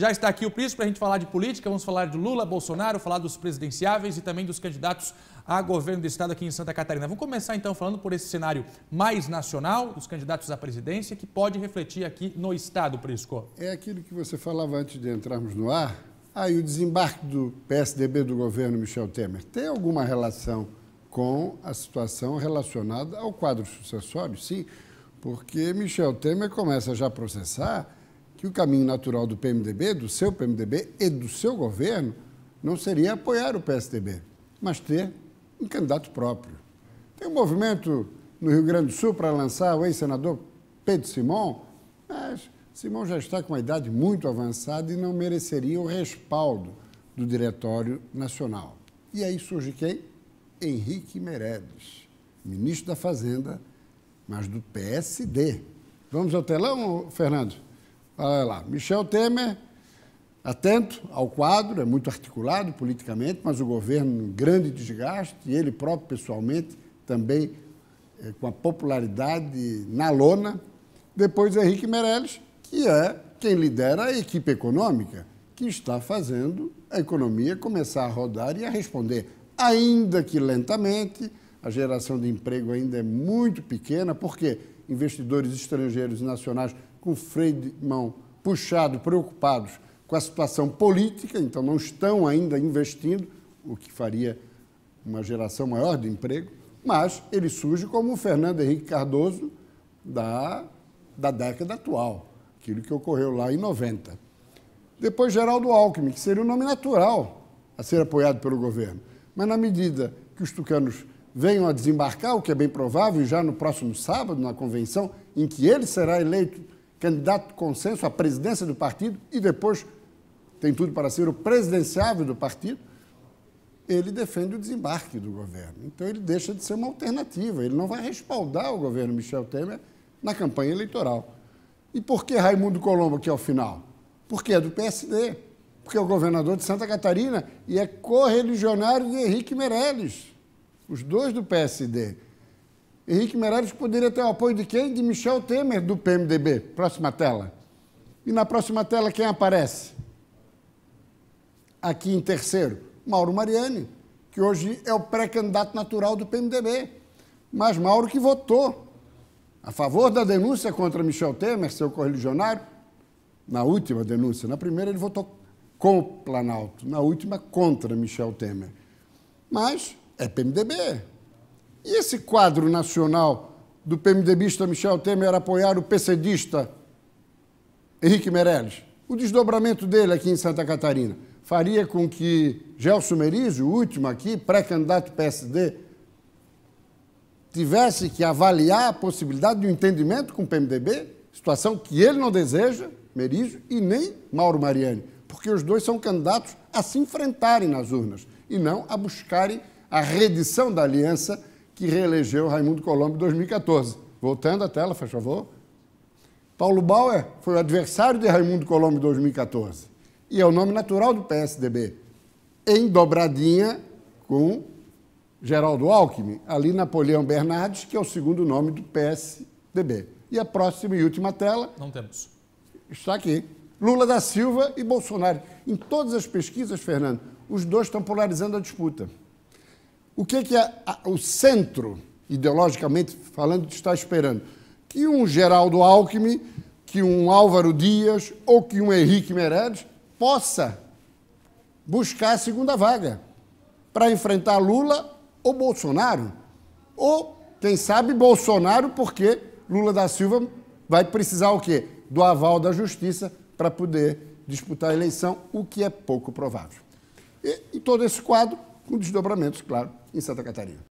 Já está aqui o Prisco para a gente falar de política, vamos falar de Lula, Bolsonaro, falar dos presidenciáveis e também dos candidatos a governo do estado aqui em Santa Catarina. Vamos começar então falando por esse cenário mais nacional, dos candidatos à presidência, que pode refletir aqui no estado, Prisco. É aquilo que você falava antes de entrarmos no ar, aí o desembarque do PSDB do governo Michel Temer tem alguma relação com a situação relacionada ao quadro sucessório? Sim, porque Michel Temer começa já a processar que o caminho natural do PMDB, do seu PMDB e do seu governo não seria apoiar o PSDB, mas ter um candidato próprio. Tem um movimento no Rio Grande do Sul para lançar o ex-senador Pedro Simão, mas Simão já está com uma idade muito avançada e não mereceria o respaldo do Diretório Nacional. E aí surge quem? Henrique Meredes, ministro da Fazenda, mas do PSD. Vamos ao telão, Fernando? Olha lá, Michel Temer, atento ao quadro, é muito articulado politicamente, mas o governo, grande desgaste, e ele próprio pessoalmente também é, com a popularidade na lona. Depois Henrique Meirelles, que é quem lidera a equipe econômica, que está fazendo a economia começar a rodar e a responder, ainda que lentamente, a geração de emprego ainda é muito pequena, porque investidores estrangeiros e nacionais com o freio de mão puxado, preocupados com a situação política, então não estão ainda investindo, o que faria uma geração maior de emprego, mas ele surge como o Fernando Henrique Cardoso da, da década atual, aquilo que ocorreu lá em 90. Depois Geraldo Alckmin, que seria o um nome natural a ser apoiado pelo governo. Mas na medida que os tucanos venham a desembarcar, o que é bem provável, já no próximo sábado, na convenção, em que ele será eleito candidato consenso à presidência do partido e depois tem tudo para ser o presidenciável do partido, ele defende o desembarque do governo. Então ele deixa de ser uma alternativa, ele não vai respaldar o governo Michel Temer na campanha eleitoral. E por que Raimundo Colombo aqui ao final? Porque é do PSD, porque é o governador de Santa Catarina e é correligionário de Henrique Meirelles, os dois do PSD. Henrique Meirelles poderia ter o apoio de quem? De Michel Temer, do PMDB. Próxima tela. E na próxima tela, quem aparece? Aqui em terceiro, Mauro Mariani, que hoje é o pré-candidato natural do PMDB. Mas Mauro que votou a favor da denúncia contra Michel Temer, seu correligionário, na última denúncia. Na primeira, ele votou com o Planalto, na última, contra Michel Temer. Mas é PMDB, e esse quadro nacional do PMDBista Michel Temer apoiar o PCDista Henrique Meirelles? O desdobramento dele aqui em Santa Catarina faria com que Gelson Merizio, o último aqui, pré-candidato PSD, tivesse que avaliar a possibilidade de um entendimento com o PMDB, situação que ele não deseja, Merizio, e nem Mauro Mariani, porque os dois são candidatos a se enfrentarem nas urnas e não a buscarem a redição da aliança que reelegeu Raimundo Colombo em 2014. Voltando a tela, faz favor. Paulo Bauer foi o adversário de Raimundo Colombo em 2014 e é o nome natural do PSDB, em dobradinha com Geraldo Alckmin, ali Napoleão Bernardes, que é o segundo nome do PSDB. E a próxima e última tela. Não temos. Está aqui. Lula da Silva e Bolsonaro. Em todas as pesquisas, Fernando, os dois estão polarizando a disputa. O que, é que o centro, ideologicamente falando, está esperando? Que um Geraldo Alckmin, que um Álvaro Dias ou que um Henrique Meirelles possa buscar a segunda vaga para enfrentar Lula ou Bolsonaro. Ou, quem sabe, Bolsonaro, porque Lula da Silva vai precisar o quê? Do aval da justiça para poder disputar a eleição, o que é pouco provável. E, e todo esse quadro com desdobramentos, claro, em Santa Catarina.